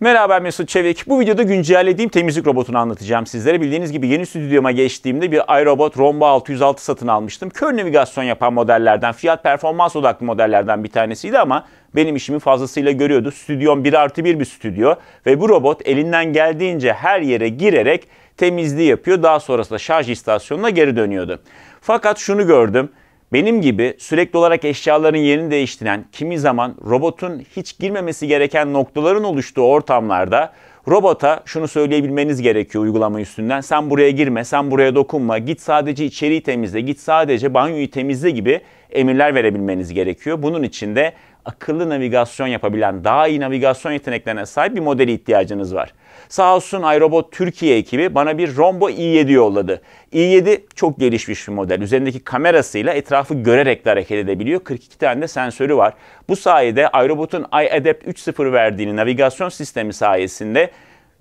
Merhaba Mesut Çevik. Bu videoda güncellediğim temizlik robotunu anlatacağım sizlere. Bildiğiniz gibi yeni stüdyoma geçtiğimde bir iRobot Romba 606 satın almıştım. Kör navigasyon yapan modellerden, fiyat performans odaklı modellerden bir tanesiydi ama benim işimi fazlasıyla görüyordu. Stüdyom 1 artı 1 bir stüdyo ve bu robot elinden geldiğince her yere girerek temizliği yapıyor. Daha sonrasında şarj istasyonuna geri dönüyordu. Fakat şunu gördüm. Benim gibi sürekli olarak eşyaların yerini değiştiren, kimi zaman robotun hiç girmemesi gereken noktaların oluştuğu ortamlarda robota şunu söyleyebilmeniz gerekiyor uygulama üstünden. Sen buraya girme, sen buraya dokunma, git sadece içeriği temizle, git sadece banyoyu temizle gibi emirler verebilmeniz gerekiyor. Bunun için de akıllı navigasyon yapabilen, daha iyi navigasyon yeteneklerine sahip bir modeli ihtiyacınız var. Sağ olsun iRobot Türkiye ekibi bana bir Rombo i7 yolladı. i7 çok gelişmiş bir model. Üzerindeki kamerasıyla etrafı görerek de hareket edebiliyor. 42 tane de sensörü var. Bu sayede iRobot'un iAdapt 3.0 verdiğini navigasyon sistemi sayesinde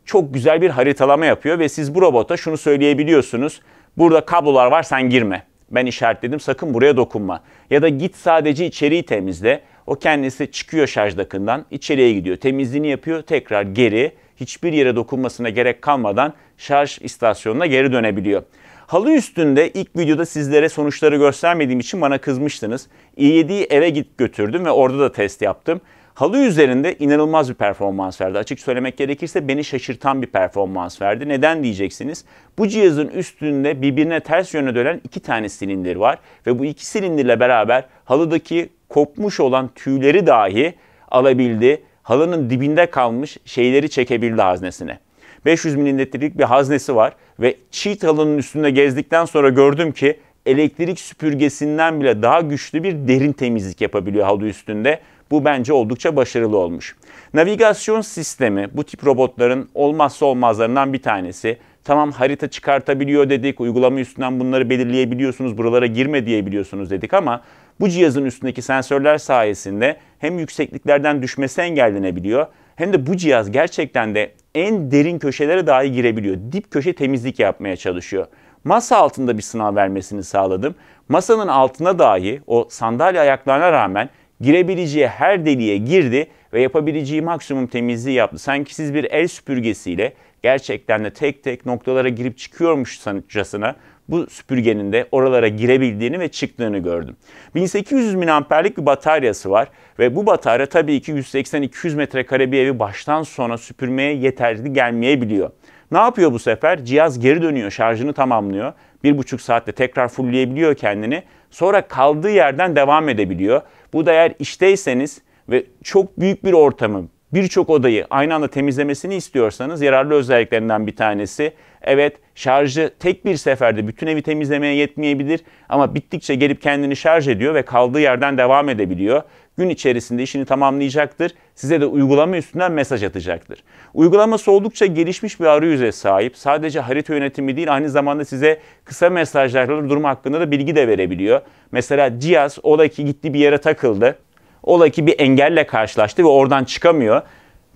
çok güzel bir haritalama yapıyor ve siz bu robota şunu söyleyebiliyorsunuz. Burada kablolar var sen girme. Ben işaretledim sakın buraya dokunma. Ya da git sadece içeriği temizle. O kendisi çıkıyor şarj dakından, içeriye gidiyor, temizliğini yapıyor, tekrar geri, hiçbir yere dokunmasına gerek kalmadan şarj istasyonuna geri dönebiliyor. Halı üstünde ilk videoda sizlere sonuçları göstermediğim için bana kızmıştınız. i7'yi e eve git götürdüm ve orada da test yaptım. Halı üzerinde inanılmaz bir performans verdi. Açık söylemek gerekirse beni şaşırtan bir performans verdi. Neden diyeceksiniz? Bu cihazın üstünde birbirine ters yöne dönen iki tane silindir var ve bu iki silindirle beraber halıdaki kopmuş olan tüyleri dahi alabildi. Halının dibinde kalmış şeyleri çekebildi haznesine. 500 milimetrelik bir haznesi var ve çiğ halının üstünde gezdikten sonra gördüm ki elektrik süpürgesinden bile daha güçlü bir derin temizlik yapabiliyor halı üstünde. Bu bence oldukça başarılı olmuş. Navigasyon sistemi bu tip robotların olmazsa olmazlarından bir tanesi. Tamam harita çıkartabiliyor dedik, uygulama üstünden bunları belirleyebiliyorsunuz, buralara girme diyebiliyorsunuz dedik ama bu cihazın üstündeki sensörler sayesinde hem yüksekliklerden düşmesi engellenebiliyor hem de bu cihaz gerçekten de en derin köşelere dahi girebiliyor. Dip köşe temizlik yapmaya çalışıyor. Masa altında bir sınav vermesini sağladım. Masanın altına dahi o sandalye ayaklarına rağmen Girebileceği her deliğe girdi ve yapabileceği maksimum temizliği yaptı. Sanki siz bir el süpürgesiyle gerçekten de tek tek noktalara girip çıkıyormuşçasına bu süpürgenin de oralara girebildiğini ve çıktığını gördüm. 1800 miliamperlik bir bataryası var ve bu batarya tabii ki 180-200 metrekare bir evi baştan sona süpürmeye yeterli gelmeyebiliyor. Ne yapıyor bu sefer? Cihaz geri dönüyor, şarjını tamamlıyor. Bir buçuk saatte tekrar fullleyebiliyor kendini. Sonra kaldığı yerden devam edebiliyor. Bu da eğer işteyseniz ve çok büyük bir ortamı, birçok odayı aynı anda temizlemesini istiyorsanız yararlı özelliklerinden bir tanesi. Evet şarjı tek bir seferde bütün evi temizlemeye yetmeyebilir ama bittikçe gelip kendini şarj ediyor ve kaldığı yerden devam edebiliyor gün içerisinde işini tamamlayacaktır. Size de uygulama üstünden mesaj atacaktır. Uygulaması oldukça gelişmiş bir arayüze sahip. Sadece harita yönetimi değil aynı zamanda size kısa mesajlarla durum hakkında da bilgi de verebiliyor. Mesela cihaz ola ki gitti bir yere takıldı. Ola ki bir engelle karşılaştı ve oradan çıkamıyor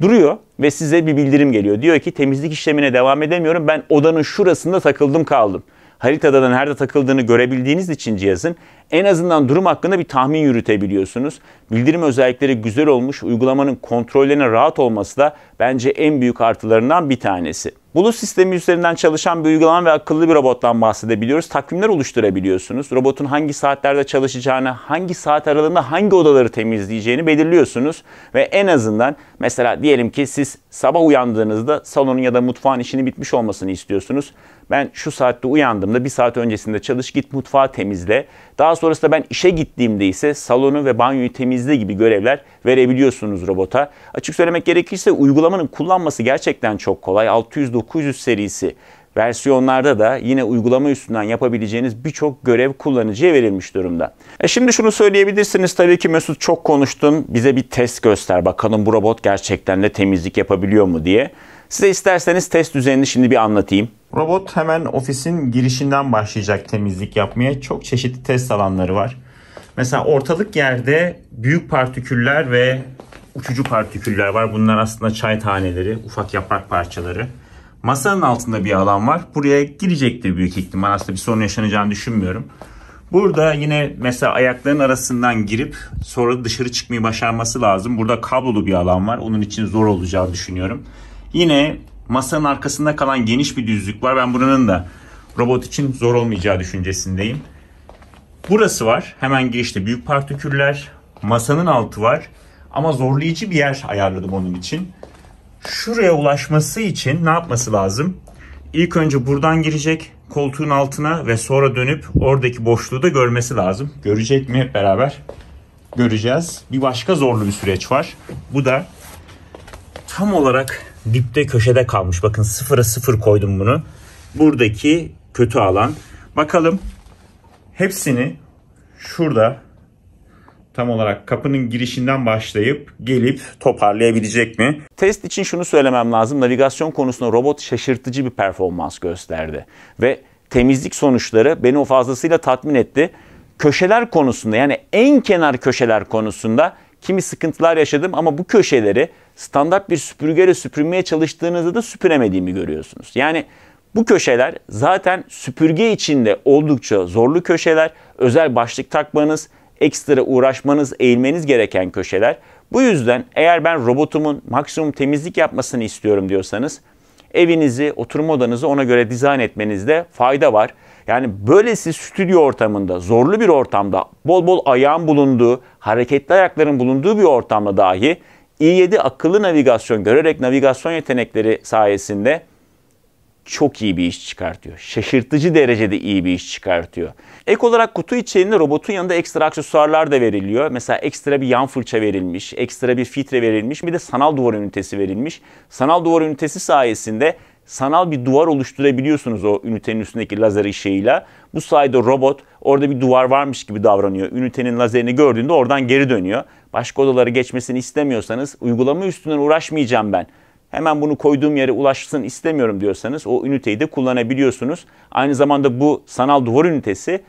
duruyor ve size bir bildirim geliyor. Diyor ki temizlik işlemine devam edemiyorum. Ben odanın şurasında takıldım kaldım haritadan nerede takıldığını görebildiğiniz için cihazın en azından durum hakkında bir tahmin yürütebiliyorsunuz. Bildirim özellikleri güzel olmuş, uygulamanın kontrollerine rahat olması da bence en büyük artılarından bir tanesi. Bulut sistemi üzerinden çalışan bir uygulama ve akıllı bir robottan bahsedebiliyoruz. Takvimler oluşturabiliyorsunuz. Robotun hangi saatlerde çalışacağını, hangi saat aralığında hangi odaları temizleyeceğini belirliyorsunuz. Ve en azından mesela diyelim ki siz sabah uyandığınızda salonun ya da mutfağın işini bitmiş olmasını istiyorsunuz. Ben şu saatte uyandığımda bir saat öncesinde çalış git mutfağı temizle. Daha sonrasında ben işe gittiğimde ise salonu ve banyoyu temizle gibi görevler verebiliyorsunuz robota. Açık söylemek gerekirse uygulamanın kullanması gerçekten çok kolay. 600-900 serisi versiyonlarda da yine uygulama üstünden yapabileceğiniz birçok görev kullanıcıya verilmiş durumda. E şimdi şunu söyleyebilirsiniz tabii ki Mesut çok konuştun bize bir test göster bakalım bu robot gerçekten de temizlik yapabiliyor mu diye. Size isterseniz test düzenini şimdi bir anlatayım. Robot hemen ofisin girişinden başlayacak temizlik yapmaya. Çok çeşitli test alanları var. Mesela ortalık yerde büyük partiküller ve uçucu partiküller var. Bunlar aslında çay taneleri, ufak yaprak parçaları. Masanın altında bir alan var. Buraya girecektir büyük ihtimal. Aslında bir sorun yaşanacağını düşünmüyorum. Burada yine mesela ayakların arasından girip sonra dışarı çıkmayı başarması lazım. Burada kablolu bir alan var. Onun için zor olacağını düşünüyorum. Yine masanın arkasında kalan geniş bir düzlük var. Ben buranın da robot için zor olmayacağı düşüncesindeyim. Burası var. Hemen girişte büyük partiküller. Masanın altı var. Ama zorlayıcı bir yer ayarladım onun için. Şuraya ulaşması için ne yapması lazım? İlk önce buradan girecek koltuğun altına ve sonra dönüp oradaki boşluğu da görmesi lazım. Görecek mi hep beraber? Göreceğiz. Bir başka zorlu bir süreç var. Bu da tam olarak dipte köşede kalmış. Bakın sıfıra sıfır koydum bunu. Buradaki kötü alan. Bakalım hepsini şurada tam olarak kapının girişinden başlayıp gelip toparlayabilecek mi? Test için şunu söylemem lazım. Navigasyon konusunda robot şaşırtıcı bir performans gösterdi. Ve temizlik sonuçları beni o fazlasıyla tatmin etti. Köşeler konusunda yani en kenar köşeler konusunda kimi sıkıntılar yaşadım ama bu köşeleri standart bir süpürgeyle süpürmeye çalıştığınızda da süpüremediğimi görüyorsunuz. Yani bu köşeler zaten süpürge içinde oldukça zorlu köşeler, özel başlık takmanız, ekstra uğraşmanız, eğilmeniz gereken köşeler. Bu yüzden eğer ben robotumun maksimum temizlik yapmasını istiyorum diyorsanız evinizi, oturma odanızı ona göre dizayn etmenizde fayda var. Yani böylesi stüdyo ortamında, zorlu bir ortamda, bol bol ayağın bulunduğu, hareketli ayakların bulunduğu bir ortamda dahi i7 akıllı navigasyon görerek navigasyon yetenekleri sayesinde çok iyi bir iş çıkartıyor. Şaşırtıcı derecede iyi bir iş çıkartıyor. Ek olarak kutu içerisinde robotun yanında ekstra aksesuarlar da veriliyor. Mesela ekstra bir yan fırça verilmiş, ekstra bir filtre verilmiş, bir de sanal duvar ünitesi verilmiş. Sanal duvar ünitesi sayesinde sanal bir duvar oluşturabiliyorsunuz o ünitenin üstündeki lazer ışığıyla. Bu sayede robot orada bir duvar varmış gibi davranıyor. Ünitenin lazerini gördüğünde oradan geri dönüyor. Başka odalara geçmesini istemiyorsanız uygulama üstünden uğraşmayacağım ben. Hemen bunu koyduğum yere ulaşsın istemiyorum diyorsanız o üniteyi de kullanabiliyorsunuz. Aynı zamanda bu sanal duvar ünitesi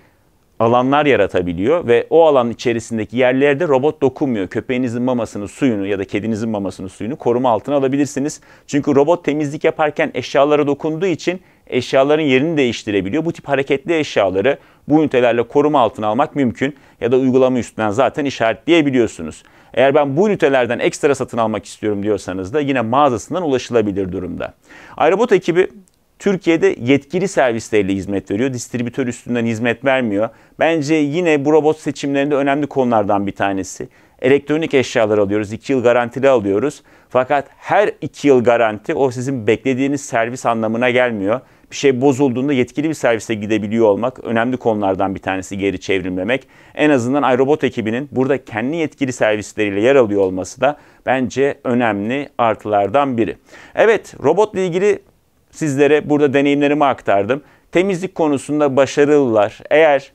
alanlar yaratabiliyor ve o alan içerisindeki yerlerde robot dokunmuyor. Köpeğinizin mamasını, suyunu ya da kedinizin mamasını, suyunu koruma altına alabilirsiniz. Çünkü robot temizlik yaparken eşyalara dokunduğu için eşyaların yerini değiştirebiliyor. Bu tip hareketli eşyaları bu ünitelerle koruma altına almak mümkün ya da uygulama üstünden zaten işaretleyebiliyorsunuz. Eğer ben bu ünitelerden ekstra satın almak istiyorum diyorsanız da yine mağazasından ulaşılabilir durumda. iRobot ekibi Türkiye'de yetkili servisleriyle hizmet veriyor. Distribütör üstünden hizmet vermiyor. Bence yine bu robot seçimlerinde önemli konulardan bir tanesi. Elektronik eşyalar alıyoruz. 2 yıl garantili alıyoruz. Fakat her 2 yıl garanti o sizin beklediğiniz servis anlamına gelmiyor. Bir şey bozulduğunda yetkili bir servise gidebiliyor olmak önemli konulardan bir tanesi geri çevrilmemek. En azından iRobot ekibinin burada kendi yetkili servisleriyle yer alıyor olması da bence önemli artılardan biri. Evet robotla ilgili Sizlere burada deneyimlerimi aktardım. Temizlik konusunda başarılılar. Eğer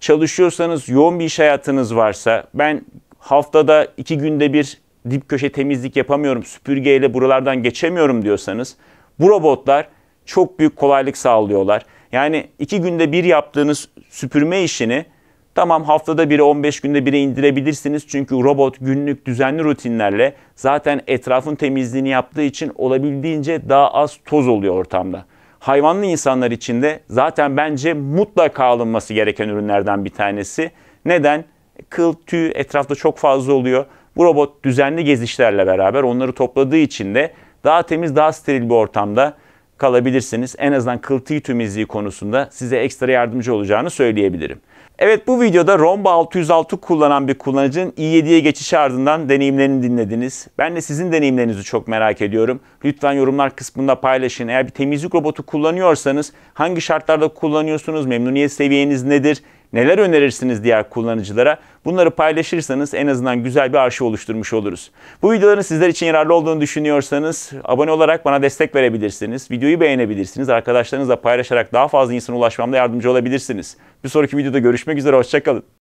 çalışıyorsanız, yoğun bir iş hayatınız varsa, ben haftada iki günde bir dip köşe temizlik yapamıyorum, süpürgeyle buralardan geçemiyorum diyorsanız, bu robotlar çok büyük kolaylık sağlıyorlar. Yani iki günde bir yaptığınız süpürme işini Tamam haftada biri 15 günde biri indirebilirsiniz çünkü robot günlük düzenli rutinlerle zaten etrafın temizliğini yaptığı için olabildiğince daha az toz oluyor ortamda. Hayvanlı insanlar için de zaten bence mutlaka alınması gereken ürünlerden bir tanesi. Neden? Kıl, tüy etrafta çok fazla oluyor. Bu robot düzenli gezişlerle beraber onları topladığı için de daha temiz, daha steril bir ortamda kalabilirsiniz. En azından kıl tüy temizliği konusunda size ekstra yardımcı olacağını söyleyebilirim. Evet bu videoda Romba 606 kullanan bir kullanıcının i7'ye geçişi ardından deneyimlerini dinlediniz. Ben de sizin deneyimlerinizi çok merak ediyorum. Lütfen yorumlar kısmında paylaşın. Eğer bir temizlik robotu kullanıyorsanız hangi şartlarda kullanıyorsunuz, memnuniyet seviyeniz nedir? Neler önerirsiniz diğer kullanıcılara? Bunları paylaşırsanız en azından güzel bir arşiv oluşturmuş oluruz. Bu videoların sizler için yararlı olduğunu düşünüyorsanız abone olarak bana destek verebilirsiniz. Videoyu beğenebilirsiniz. Arkadaşlarınızla paylaşarak daha fazla insana ulaşmamda yardımcı olabilirsiniz. Bir sonraki videoda görüşmek üzere. Hoşçakalın.